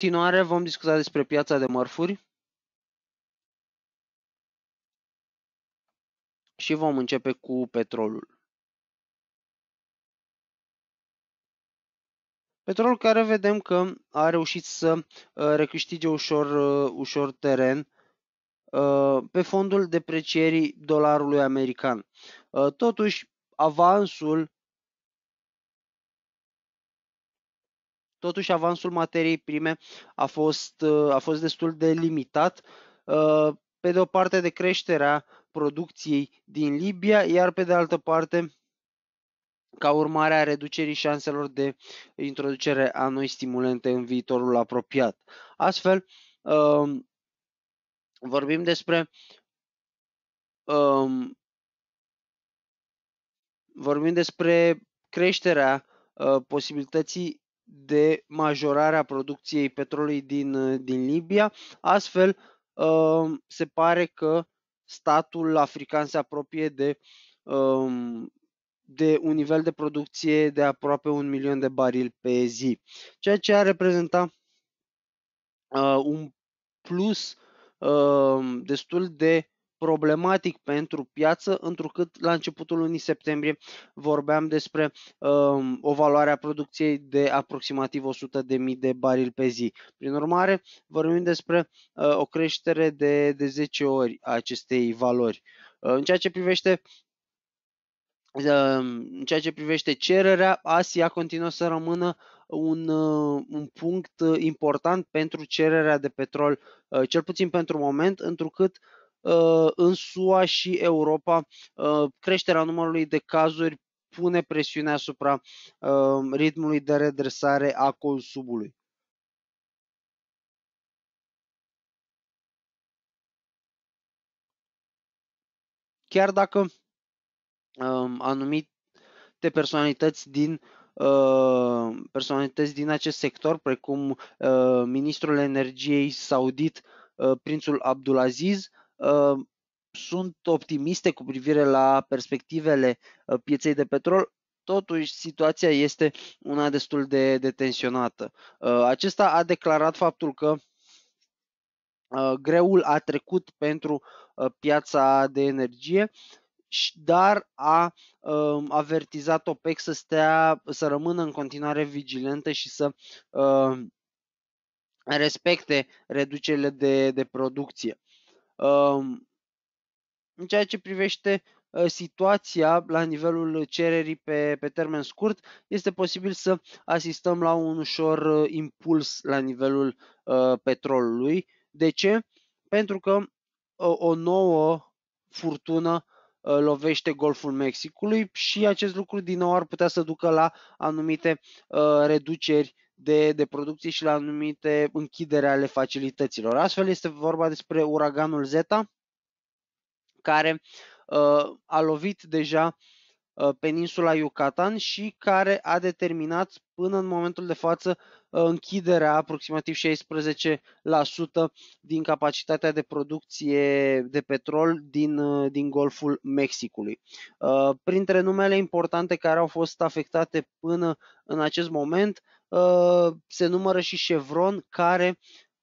continuare vom discuta despre piața de mărfuri și vom începe cu petrolul. Petrol care vedem că a reușit să uh, recâștige ușor, uh, ușor teren uh, pe fondul deprecierii dolarului american. Totuși, avansul Totuși, avansul materiei prime a fost, a fost destul de limitat, uh, pe de o parte de creșterea producției din Libia, iar pe de altă parte ca urmare a reducerii șanselor de introducere a noi stimulente în viitorul apropiat. Astfel, um, vorbim despre um, vorbim despre creșterea uh, posibilității de majorarea producției petrolului din, uh, din Libia. Astfel, uh, se pare că statul african se apropie de, um, de un nivel de producție de aproape un milion de barili pe zi, ceea ce ar reprezenta uh, un plus destul de problematic pentru piață, întrucât la începutul lunii septembrie vorbeam despre um, o valoare a producției de aproximativ 100.000 de barili pe zi. Prin urmare, vorbim despre uh, o creștere de, de 10 ori a acestei valori. Uh, în ceea ce privește um, în ceea ce privește cererea, Asia continuă să rămână un, uh, un punct important pentru cererea de petrol, uh, cel puțin pentru moment, întrucât Uh, în SUA și Europa uh, creșterea numărului de cazuri pune presiune asupra uh, ritmului de redresare a consumului. Chiar dacă um, anumite personalități din personalități din acest sector, precum ministrul energiei saudit, prințul Abdulaziz, Ehm, sunt optimiste cu privire la perspectivele ă, pieței de petrol, totuși situația este una destul de, de tensionată. Ă, acesta a declarat faptul că ă, greul a trecut pentru piața de energie, dar a ehm, avertizat OPEC să stea, să rămână în continuare vigilentă și să ehm, respecte reducerile de, de producție. În ceea ce privește ă, situația la nivelul cererii pe, pe termen scurt, este posibil să asistăm la un ușor ă, impuls la nivelul ă, petrolului. De ce? Pentru că o nouă furtună lovește Golful Mexicului și acest lucru din nou ar putea să ducă la anumite reduceri de, de producție și la anumite închidere ale facilităților. Astfel este vorba despre uraganul Zeta, care uh, a lovit deja uh, peninsula Yucatan și care a determinat până în momentul de față uh, închiderea aproximativ 16% din capacitatea de producție de petrol din, uh, din Golful Mexicului. Uh, printre numele importante care au fost afectate până în acest moment uh, Uh, se numără și Chevron care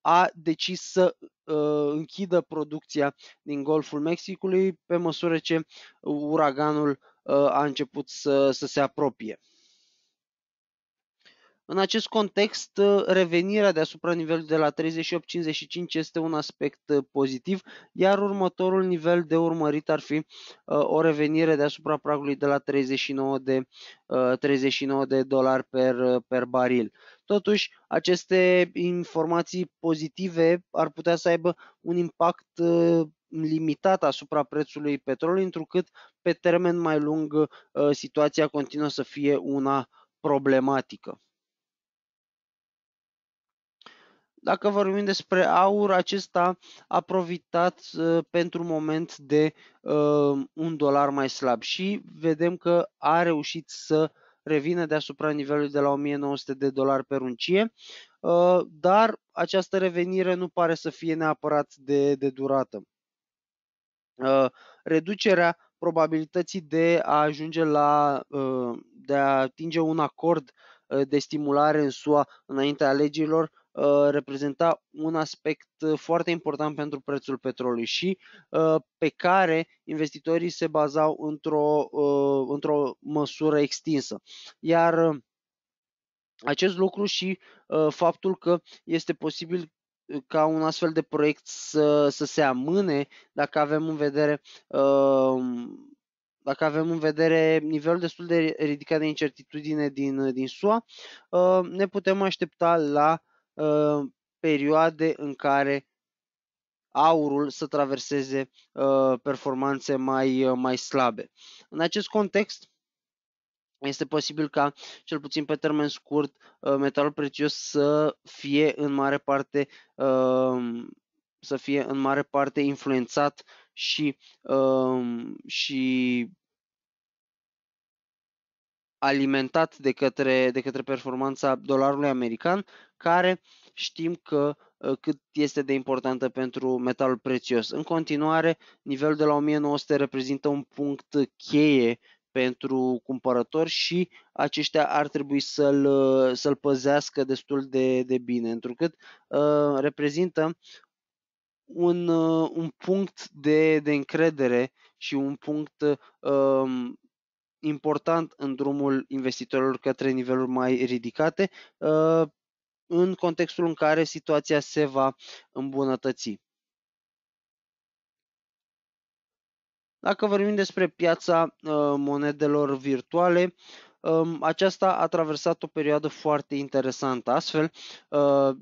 a decis să uh, închidă producția din Golful Mexicului pe măsură ce uraganul uh, a început să, să se apropie. În acest context, ă, revenirea deasupra nivelului de la 38-55 este un aspect ă, pozitiv, iar următorul nivel de urmărit ar fi ă, o revenire deasupra pragului de la 39 de, 39 de dolari per, per baril. Totuși, aceste informații pozitive ar putea să aibă un impact limitat asupra prețului petrolului, întrucât pe termen mai lung situația continuă să fie una problematică. Dacă vorbim despre aur, acesta a profitat uh, pentru moment de uh, un dolar mai slab și vedem că a reușit să revină deasupra nivelului de la 1900 de dolari per uncie, uh, dar această revenire nu pare să fie neapărat de, de durată. Uh, reducerea probabilității de a ajunge la, uh, de a atinge un acord uh, de stimulare în SUA înaintea alegerilor Uh, reprezenta un aspect uh, foarte important pentru prețul petrolului și uh, pe care investitorii se bazau într-o, într-o măsură extinsă. Iar acest lucru și faptul că este posibil ca un astfel de proiect să, să se amâne dacă avem în vedere dacă avem în vedere nivelul destul de ridicat de incertitudine din, din SUA, ne putem aștepta la Uh, perioade în care aurul să traverseze uh, performanțe mai, uh, mai slabe. În acest context, este posibil ca, cel puțin pe termen scurt, metalul prețios să fie în mare parte să fie în mare parte influențat și, și alimentat de către, de către performanța dolarului american, care știm că ă, cât este de importantă pentru metalul prețios. În continuare, nivelul de la 1900 reprezintă un punct cheie pentru cumpărători și aceștia ar trebui să-l, să-l păzească destul de, de bine, întrucât uh, reprezintă un, uh, un punct de, de încredere și un punct uh, important în drumul investitorilor către niveluri mai ridicate uh, în contextul în care situația se va îmbunătăți. Dacă vorbim despre piața uh, monedelor virtuale, um, aceasta a traversat o perioadă foarte interesantă. Astfel, uh,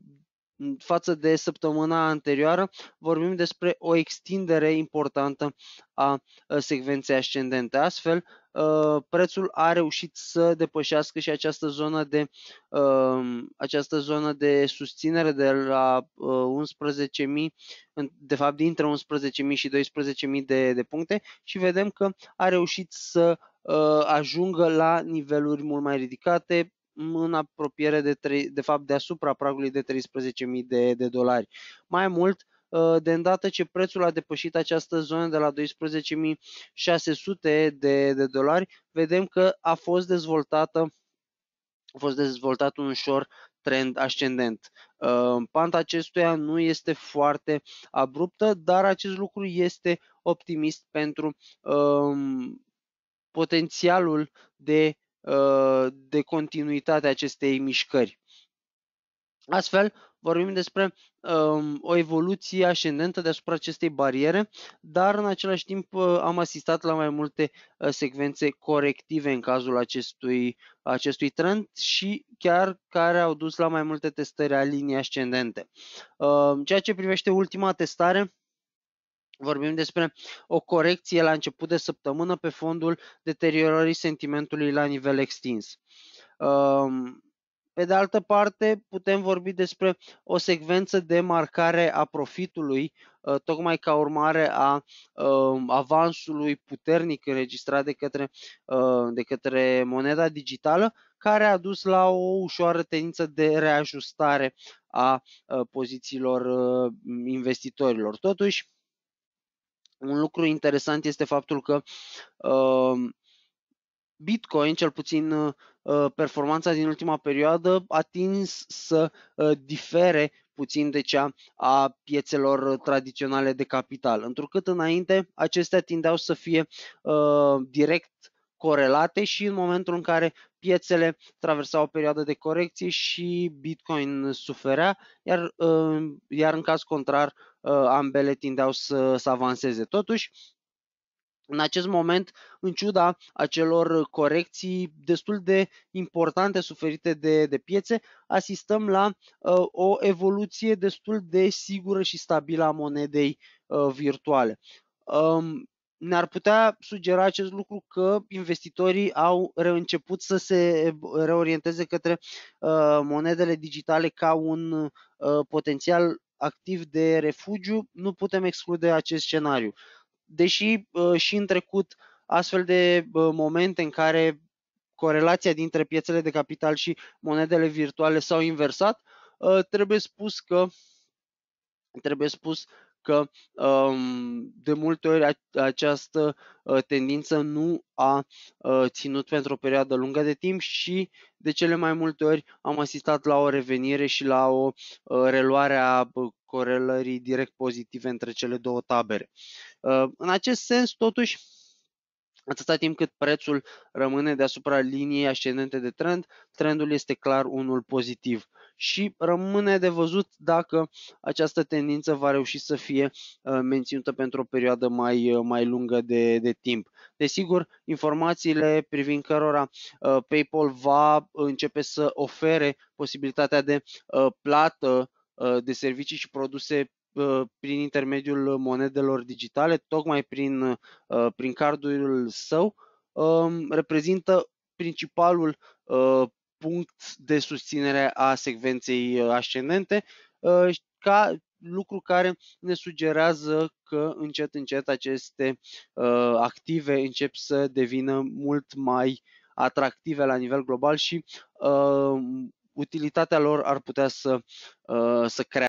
față de săptămâna anterioară, vorbim despre o extindere importantă a secvenței ascendente. Astfel, Uh, prețul a reușit să depășească și această zonă de, um, această zonă de susținere de la 11.000, uh, de fapt dintre 11.000 și 12.000 de, de puncte și vedem că a reușit să uh, ajungă la niveluri mult mai ridicate, în apropiere de, 3, de fapt deasupra pragului de 13.000 de, de dolari. Mai mult, Uh, de îndată ce prețul a depășit această zonă de la 12.600 de, de dolari, vedem că a fost dezvoltată a fost dezvoltat un short trend ascendent. Uh, panta acestuia nu este foarte abruptă, dar acest lucru este optimist pentru um, potențialul de, uh, de continuitate a acestei mișcări. Astfel, vorbim despre um, o evoluție ascendentă deasupra acestei bariere, dar în același timp uh, am asistat la mai multe uh, secvențe corective în cazul acestui, acestui trend și chiar care au dus la mai multe testări a linii ascendente. Um, ceea ce privește ultima testare, Vorbim despre o corecție la început de săptămână pe fondul deteriorării sentimentului la nivel extins. Um, pe de altă parte, putem vorbi despre o secvență de marcare a profitului, ă, tocmai ca urmare a ă, avansului puternic înregistrat de către, ă, de către moneda digitală, care a dus la o ușoară tendință de reajustare a pozițiilor investitorilor. Totuși, un lucru interesant este faptul că uh, Bitcoin, cel puțin uh, uh, performanța din ultima perioadă, a atins să uh, difere puțin de cea a piețelor tradiționale de capital, întrucât înainte acestea tindeau să fie uh, direct corelate și în momentul în care piețele traversau o perioadă de corecție și Bitcoin suferea, iar, uh, iar în caz contrar uh, ambele tindeau să, să avanseze. Totuși, în acest moment, în ciuda acelor corecții destul de importante suferite de, de piețe, asistăm la uh, o evoluție destul de sigură și stabilă a monedei uh, virtuale. Um, ne-ar putea sugera acest lucru că investitorii au reînceput să se reorienteze către uh, monedele digitale ca un uh, potențial activ de refugiu. Nu putem exclude acest scenariu deși uh, și în trecut astfel de uh, momente în care corelația dintre piețele de capital și monedele virtuale s-au inversat, uh, trebuie spus că trebuie spus că um, de multe ori această tendință nu a ținut pentru o perioadă lungă de timp și de cele mai multe ori am asistat la o revenire și la o reluare a corelării direct pozitive între cele două tabere. Uh, în acest sens, totuși, Atâta timp cât prețul rămâne deasupra liniei ascendente de trend, trendul este clar unul pozitiv și rămâne de văzut dacă această tendință va reuși să fie uh, menținută pentru o perioadă mai, uh, mai lungă de, de timp. Desigur, informațiile privind cărora PayPal va începe să ofere posibilitatea de plată de servicii și produse Uh, prin intermediul monedelor digitale, tocmai prin, uh, prin cardul său, um, reprezintă principalul uh, punct de susținere a secvenței ascendente, ca lucru care ne sugerează că încet încet aceste active încep să devină mult mai atractive la nivel global și utilitatea lor ar putea să, să crească.